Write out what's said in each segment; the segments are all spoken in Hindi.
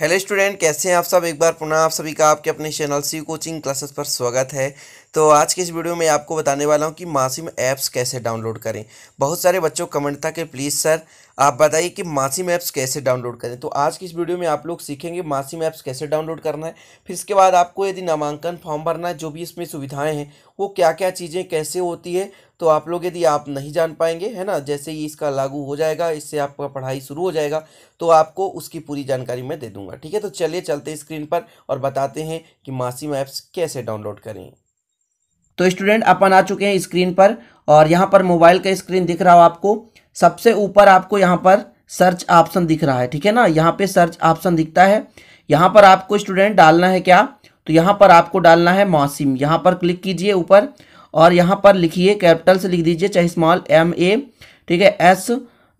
हेलो स्टूडेंट कैसे हैं आप सब एक बार पुनः आप सभी का आपके अपने चैनल सी कोचिंग क्लासेस पर स्वागत है तो आज की इस वीडियो में आपको बताने वाला हूं कि मासिम ऐप्स कैसे डाउनलोड करें बहुत सारे बच्चों कमेंट था कि प्लीज़ सर आप बताइए कि मासी मैप्स कैसे डाउनलोड करें तो आज की इस वीडियो में आप लोग सीखेंगे मासी मैप्स कैसे डाउनलोड करना है फिर इसके बाद आपको यदि नामांकन फॉर्म भरना है जो भी इसमें सुविधाएं हैं वो क्या क्या चीज़ें कैसे होती है तो आप लोग यदि आप नहीं जान पाएंगे है ना जैसे ही इसका लागू हो जाएगा इससे आपका पढ़ाई शुरू हो जाएगा तो आपको उसकी पूरी जानकारी मैं दे दूंगा ठीक है तो चलिए चलते स्क्रीन पर और बताते हैं कि मासी मैप्स कैसे डाउनलोड करें तो स्टूडेंट अपन आ चुके हैं स्क्रीन पर और यहाँ पर मोबाइल का स्क्रीन दिख रहा हो आपको सबसे ऊपर आपको यहाँ पर सर्च ऑप्शन दिख रहा है ठीक है ना यहाँ पे सर्च ऑप्शन दिखता है यहाँ पर आपको स्टूडेंट डालना है क्या तो यहाँ पर आपको डालना है मौसम यहाँ पर क्लिक कीजिए ऊपर और यहाँ पर लिखिए कैपिटल से लिख दीजिए चाहे स्मॉल एम ए ठीक है एस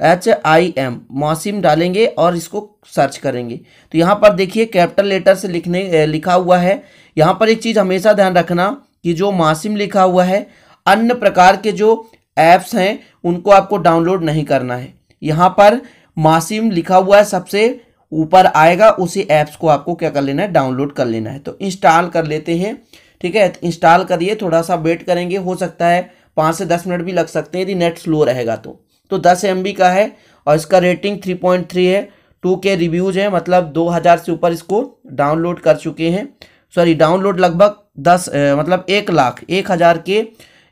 एच आई एम मौसम डालेंगे और इसको सर्च करेंगे तो यहाँ पर देखिए कैपिटल लेटर से लिखने लिखा हुआ है यहाँ पर एक चीज़ हमेशा ध्यान रखना कि जो मौसम लिखा हुआ है अन्य प्रकार के जो ऐप्स हैं उनको आपको डाउनलोड नहीं करना है यहाँ पर मासिम लिखा हुआ है सबसे ऊपर आएगा उसी ऐप्स को आपको क्या कर लेना है डाउनलोड कर लेना है तो इंस्टॉल कर लेते हैं ठीक है इंस्टॉल करिए थोड़ा सा वेट करेंगे हो सकता है पाँच से दस मिनट भी लग सकते हैं यदि नेट स्लो रहेगा तो तो दस एम का है और इसका रेटिंग थ्री पॉइंट थ्री है टू के रिव्यूज़ हैं मतलब दो हज़ार से ऊपर इसको डाउनलोड कर चुके हैं सॉरी डाउनलोड लगभग दस मतलब एक लाख एक हज़ार के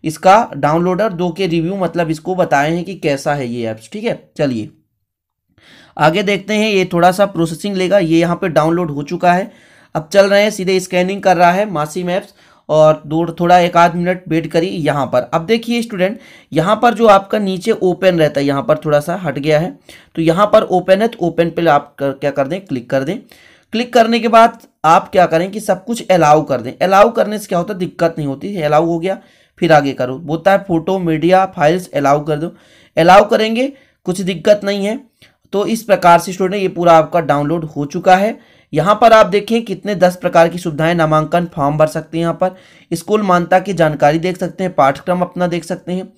इसका डाउनलोडर दो के रिव्यू मतलब इसको बताए हैं कि कैसा है ये ऐप्स ठीक है चलिए आगे देखते हैं ये थोड़ा सा प्रोसेसिंग लेगा ये यहाँ पे डाउनलोड हो चुका है अब चल रहे हैं सीधे स्कैनिंग कर रहा है मासी मैप्स और दो थोड़ा एक आध मिनट वेट करिए यहाँ पर अब देखिए स्टूडेंट यहाँ पर जो आपका नीचे ओपन रहता है यहाँ पर थोड़ा सा हट गया है तो यहाँ पर ओपन है तो ओपन पर आप कर, क्या कर दें क्लिक कर दें क्लिक करने के बाद आप क्या करें कि सब कुछ अलाउ कर दें अलाउ करने से क्या होता है दिक्कत नहीं होती अलाउ हो गया फिर आगे करो बोलता है फोटो मीडिया फाइल्स अलाउ कर दो अलाउ करेंगे कुछ दिक्कत नहीं है तो इस प्रकार से स्टूडेंट ये पूरा आपका डाउनलोड हो चुका है यहाँ पर आप देखें कितने दस प्रकार की सुविधाएं नामांकन फॉर्म भर सकते हैं यहाँ पर स्कूल मान्यता की जानकारी देख सकते हैं पाठ्यक्रम अपना देख सकते हैं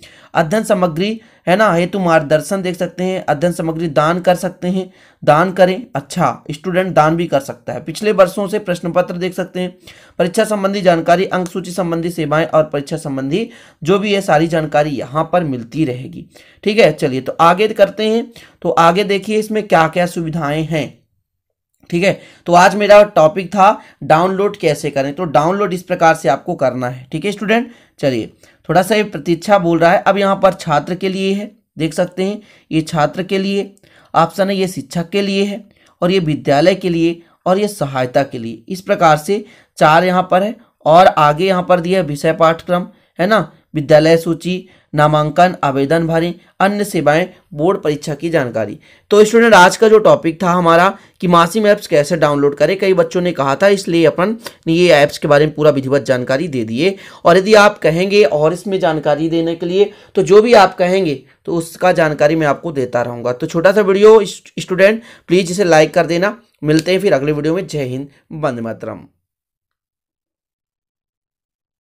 अध्ययन सामग्री है ना हेतु मार्गदर्शन देख सकते हैं अध्ययन सामग्री दान कर सकते हैं दान करें अच्छा स्टूडेंट दान भी कर सकता है पिछले वर्षों से प्रश्न पत्र देख सकते हैं परीक्षा संबंधी जानकारी अंक सूची संबंधी सेवाएं और परीक्षा संबंधी जो भी है सारी जानकारी यहाँ पर मिलती रहेगी ठीक है चलिए तो आगे करते हैं तो आगे देखिए इसमें क्या क्या सुविधाएं हैं ठीक है तो आज मेरा टॉपिक था डाउनलोड कैसे करें तो डाउनलोड इस प्रकार से आपको करना है ठीक है स्टूडेंट चलिए थोड़ा सा ये प्रतीक्षा बोल रहा है अब यहाँ पर छात्र के लिए है देख सकते हैं ये छात्र के लिए ऑप्शन है ये शिक्षक के लिए है और ये विद्यालय के लिए और ये सहायता के लिए इस प्रकार से चार यहाँ पर है और आगे यहाँ पर दिया विषय पाठ्यक्रम है ना विद्यालय सूची नामांकन आवेदन भरें अन्य सेवाएं बोर्ड परीक्षा की जानकारी तो स्टूडेंट आज का जो टॉपिक था हमारा कि मासिम ऐप्स कैसे डाउनलोड करें कई बच्चों ने कहा था इसलिए अपन ने ये ऐप्स के बारे में पूरा विधिवत जानकारी दे दिए और यदि आप कहेंगे और इसमें जानकारी देने के लिए तो जो भी आप कहेंगे तो उसका जानकारी मैं आपको देता रहूँगा तो छोटा सा वीडियो स्टूडेंट प्लीज़ इसे लाइक कर देना मिलते हैं फिर अगले वीडियो में जय हिंद बंद मातरम